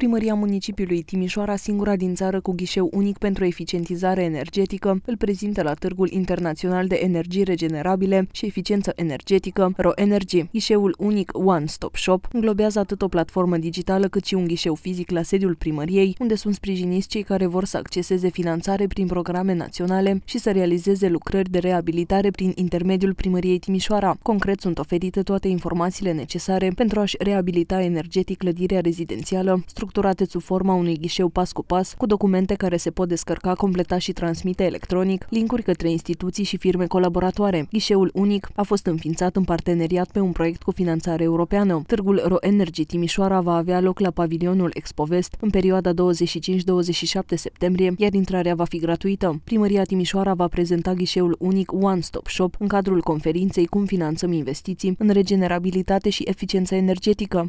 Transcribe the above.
Primăria municipiului Timișoara, singura din țară cu ghișeu unic pentru eficientizare energetică, îl prezintă la Târgul Internațional de Energii Regenerabile și Eficiență Energetică, RoEnergy. Ghișeul unic One Stop Shop înglobează atât o platformă digitală cât și un ghișeu fizic la sediul primăriei, unde sunt sprijiniți cei care vor să acceseze finanțare prin programe naționale și să realizeze lucrări de reabilitare prin intermediul primăriei Timișoara. Concret sunt oferite toate informațiile necesare pentru a-și reabilita energetic clădirea rezidențială, structura structurate sub forma unui ghișeu pas cu pas, cu documente care se pot descărca, completa și transmite electronic, linkuri către instituții și firme colaboratoare. Ghișeul unic a fost înființat în parteneriat pe un proiect cu finanțare europeană. Târgul RoEnergy Timișoara va avea loc la pavilionul Expovest în perioada 25-27 septembrie, iar intrarea va fi gratuită. Primăria Timișoara va prezenta ghișeul unic One Stop Shop în cadrul conferinței Cum finanțăm investiții în regenerabilitate și eficiență energetică.